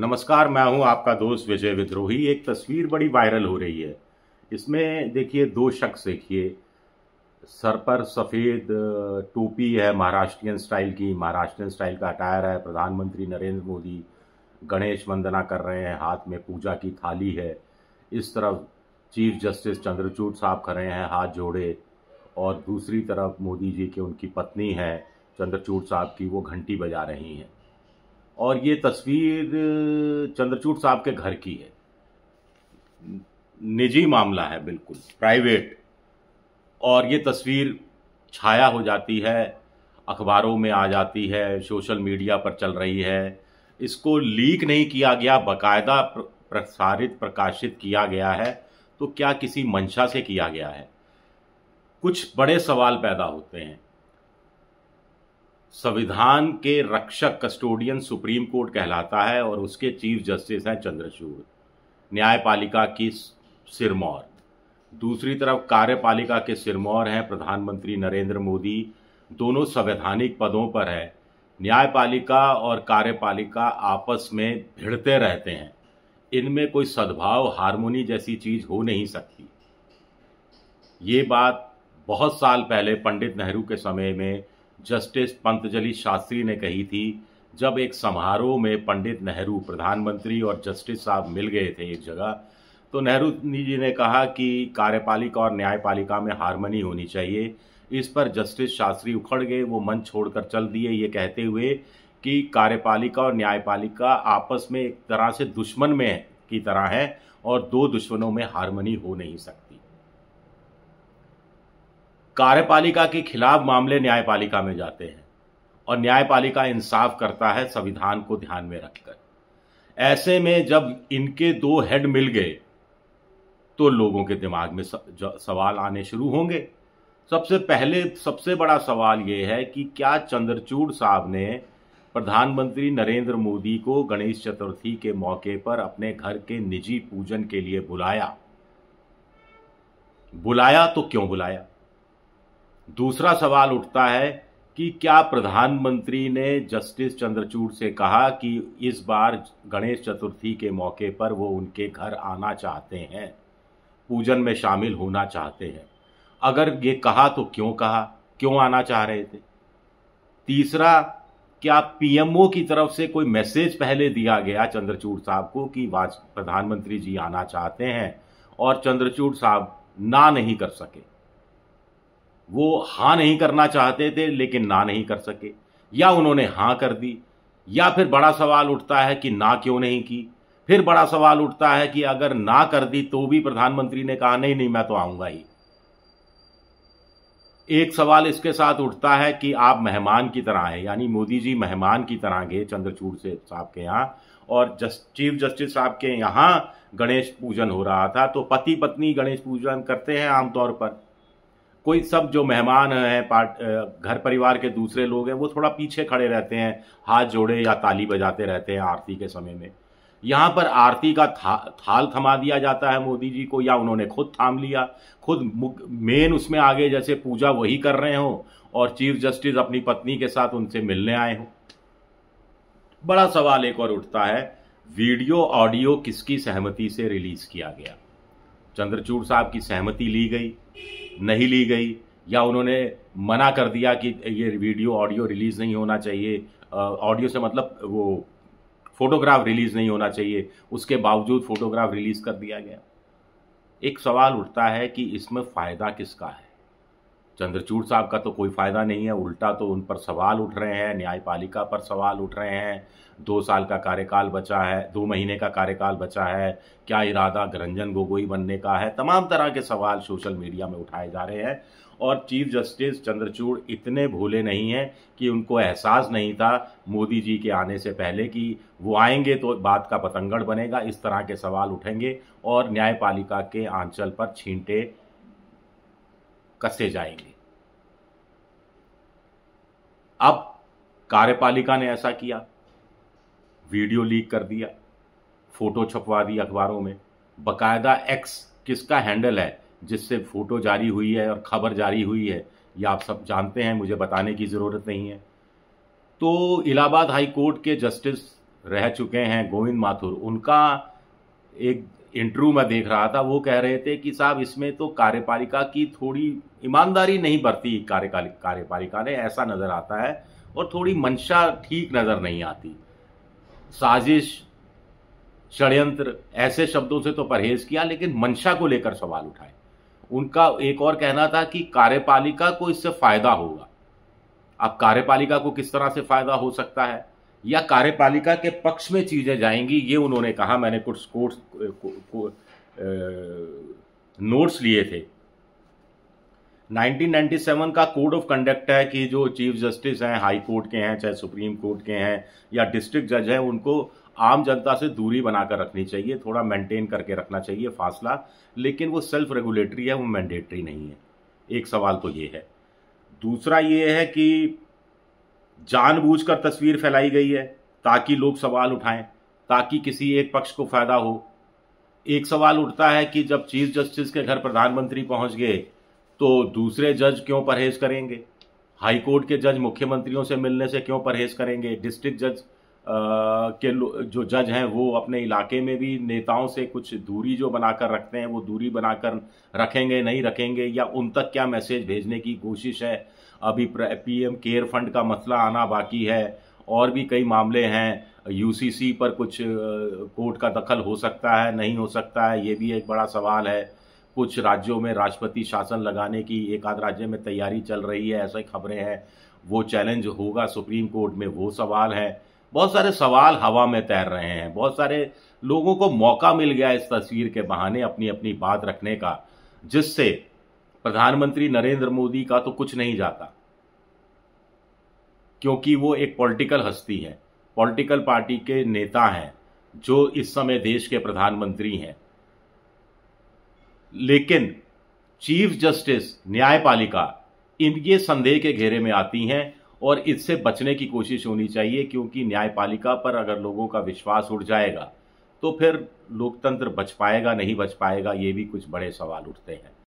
नमस्कार मैं हूं आपका दोस्त विजय विद्रोही एक तस्वीर बड़ी वायरल हो रही है इसमें देखिए दो शख्स देखिए सर पर सफ़ेद टोपी है महाराष्ट्रियन स्टाइल की महाराष्ट्रियन स्टाइल का अटायर है प्रधानमंत्री नरेंद्र मोदी गणेश वंदना कर रहे हैं हाथ में पूजा की थाली है इस तरफ चीफ जस्टिस चंद्रचूड साहब खड़े हैं हाथ जोड़े और दूसरी तरफ मोदी जी के उनकी पत्नी है चंद्रचूड साहब की वो घंटी बजा रही हैं और ये तस्वीर चंद्रचूड़ साहब के घर की है निजी मामला है बिल्कुल प्राइवेट और ये तस्वीर छाया हो जाती है अखबारों में आ जाती है सोशल मीडिया पर चल रही है इसको लीक नहीं किया गया बकायदा प्रसारित प्रकाशित किया गया है तो क्या किसी मंशा से किया गया है कुछ बड़े सवाल पैदा होते हैं संविधान के रक्षक कस्टोडियन सुप्रीम कोर्ट कहलाता है और उसके चीफ जस्टिस हैं चंद्रचूड़ न्यायपालिका की सिरमौर दूसरी तरफ कार्यपालिका के सिरमौर हैं प्रधानमंत्री नरेंद्र मोदी दोनों संवैधानिक पदों पर है न्यायपालिका और कार्यपालिका आपस में भिड़ते रहते हैं इनमें कोई सद्भाव हारमोनी जैसी चीज हो नहीं सकती ये बात बहुत साल पहले पंडित नेहरू के समय में जस्टिस पंतजलि शास्त्री ने कही थी जब एक समारोह में पंडित नेहरू प्रधानमंत्री और जस्टिस साहब मिल गए थे एक जगह तो नेहरू जी ने कहा कि कार्यपालिका और न्यायपालिका में हारमनी होनी चाहिए इस पर जस्टिस शास्त्री उखड़ गए वो मन छोड़कर चल दिए ये कहते हुए कि कार्यपालिका और न्यायपालिका आपस में एक तरह से दुश्मन में की तरह है और दो दुश्मनों में हारमनी हो नहीं सकती कार्यपालिका के खिलाफ मामले न्यायपालिका में जाते हैं और न्यायपालिका इंसाफ करता है संविधान को ध्यान में रखकर ऐसे में जब इनके दो हेड मिल गए तो लोगों के दिमाग में सवाल आने शुरू होंगे सबसे पहले सबसे बड़ा सवाल यह है कि क्या चंद्रचूड़ साहब ने प्रधानमंत्री नरेंद्र मोदी को गणेश चतुर्थी के मौके पर अपने घर के निजी पूजन के लिए बुलाया बुलाया तो क्यों बुलाया दूसरा सवाल उठता है कि क्या प्रधानमंत्री ने जस्टिस चंद्रचूड़ से कहा कि इस बार गणेश चतुर्थी के मौके पर वो उनके घर आना चाहते हैं पूजन में शामिल होना चाहते हैं अगर ये कहा तो क्यों कहा क्यों आना चाह रहे थे तीसरा क्या पीएमओ की तरफ से कोई मैसेज पहले दिया गया चंद्रचूड़ साहब को कि प्रधानमंत्री जी आना चाहते हैं और चंद्रचूड़ साहब ना नहीं कर सके वो हाँ नहीं करना चाहते थे लेकिन ना नहीं कर सके या उन्होंने हाँ कर दी या फिर बड़ा सवाल उठता है कि ना क्यों नहीं की फिर बड़ा सवाल उठता है कि अगर ना कर दी तो भी प्रधानमंत्री ने कहा नहीं नहीं मैं तो आऊंगा ही एक सवाल इसके साथ उठता है कि आप मेहमान की तरह हैं यानी मोदी जी मेहमान की तरह गए चंद्रचूड़ से साहब के यहाँ और जस्ट चीफ जस्टिस साहब के यहाँ गणेश पूजन हो रहा था तो पति पत्नी गणेश पूजन करते हैं आमतौर पर कोई सब जो मेहमान हैं पार्ट घर परिवार के दूसरे लोग हैं वो थोड़ा पीछे खड़े रहते हैं हाथ जोड़े या ताली बजाते रहते हैं आरती के समय में यहाँ पर आरती का था थाल थमा दिया जाता है मोदी जी को या उन्होंने खुद थाम लिया खुद मेन उसमें आगे जैसे पूजा वही कर रहे हों और चीफ जस्टिस अपनी पत्नी के साथ उनसे मिलने आए हों बड़ा सवाल एक और उठता है वीडियो ऑडियो किसकी सहमति से रिलीज किया गया चंद्रचूड़ साहब की सहमति ली गई नहीं ली गई या उन्होंने मना कर दिया कि ये वीडियो ऑडियो रिलीज़ नहीं होना चाहिए ऑडियो से मतलब वो फोटोग्राफ रिलीज़ नहीं होना चाहिए उसके बावजूद फोटोग्राफ रिलीज़ कर दिया गया एक सवाल उठता है कि इसमें फ़ायदा किसका है चंद्रचूड़ साहब का तो कोई फ़ायदा नहीं है उल्टा तो उन पर सवाल उठ रहे हैं न्यायपालिका पर सवाल उठ रहे हैं दो साल का कार्यकाल बचा है दो महीने का कार्यकाल बचा है क्या इरादा रंजन गोगोई बनने का है तमाम तरह के सवाल सोशल मीडिया में उठाए जा रहे हैं और चीफ जस्टिस चंद्रचूड़ इतने भोले नहीं हैं कि उनको एहसास नहीं था मोदी जी के आने से पहले कि वो आएंगे तो बात का पतंगड़ बनेगा इस तरह के सवाल उठेंगे और न्यायपालिका के आंचल पर छींटे कसे जाएंगे अब कार्यपालिका ने ऐसा किया वीडियो लीक कर दिया फोटो छपवा दी अखबारों में बकायदा एक्स किसका हैंडल है जिससे फोटो जारी हुई है और खबर जारी हुई है ये आप सब जानते हैं मुझे बताने की ज़रूरत नहीं है तो इलाहाबाद हाई कोर्ट के जस्टिस रह चुके हैं गोविंद माथुर उनका एक इंटरव्यू में देख रहा था वो कह रहे थे कि साहब इसमें तो कार्यपालिका की थोड़ी ईमानदारी नहीं बरती कार्यपालिका ने ऐसा नज़र आता है और थोड़ी मंशा ठीक नज़र नहीं आती साजिश षडयंत्र ऐसे शब्दों से तो परहेज किया लेकिन मंशा को लेकर सवाल उठाए उनका एक और कहना था कि कार्यपालिका को इससे फायदा होगा अब कार्यपालिका को किस तरह से फायदा हो सकता है या कार्यपालिका के पक्ष में चीज़ें जाएंगी ये उन्होंने कहा मैंने कुछ कोर्स नोट्स लिए थे 1997 का कोड ऑफ कंडक्ट है कि जो चीफ जस्टिस हैं हाई कोर्ट के हैं चाहे सुप्रीम कोर्ट के हैं या डिस्ट्रिक्ट जज हैं उनको आम जनता से दूरी बनाकर रखनी चाहिए थोड़ा मेंटेन करके रखना चाहिए फासला लेकिन वो सेल्फ रेगुलेटरी है वो मैंडेटरी नहीं है एक सवाल तो ये है दूसरा ये है कि जानबूझकर तस्वीर फैलाई गई है ताकि लोग सवाल उठाएं ताकि किसी एक पक्ष को फायदा हो एक सवाल उठता है कि जब चीफ जस्टिस के घर प्रधानमंत्री पहुंच गए तो दूसरे जज क्यों परहेज करेंगे हाई कोर्ट के जज मुख्यमंत्रियों से मिलने से क्यों परहेज करेंगे डिस्ट्रिक्ट जज के जो जज हैं वो अपने इलाके में भी नेताओं से कुछ दूरी जो बनाकर रखते हैं वो दूरी बनाकर रखेंगे नहीं रखेंगे या उन तक क्या मैसेज भेजने की कोशिश है अभी पीएम केयर फंड का मसला आना बाकी है और भी कई मामले हैं यूसीसी पर कुछ कोर्ट का दखल हो सकता है नहीं हो सकता है ये भी एक बड़ा सवाल है कुछ राज्यों में राष्ट्रपति शासन लगाने की एक आध राज्य में तैयारी चल रही है ऐसी खबरें हैं वो चैलेंज होगा सुप्रीम कोर्ट में वो सवाल है बहुत सारे सवाल हवा में तैर रहे हैं बहुत सारे लोगों को मौका मिल गया इस तस्वीर के बहाने अपनी अपनी बात रखने का जिससे प्रधानमंत्री नरेंद्र मोदी का तो कुछ नहीं जाता क्योंकि वो एक पॉलिटिकल हस्ती है पॉलिटिकल पार्टी के नेता हैं जो इस समय देश के प्रधानमंत्री हैं लेकिन चीफ जस्टिस न्यायपालिका इन ये संदेह के घेरे में आती हैं और इससे बचने की कोशिश होनी चाहिए क्योंकि न्यायपालिका पर अगर लोगों का विश्वास उठ जाएगा तो फिर लोकतंत्र बच पाएगा नहीं बच पाएगा ये भी कुछ बड़े सवाल उठते हैं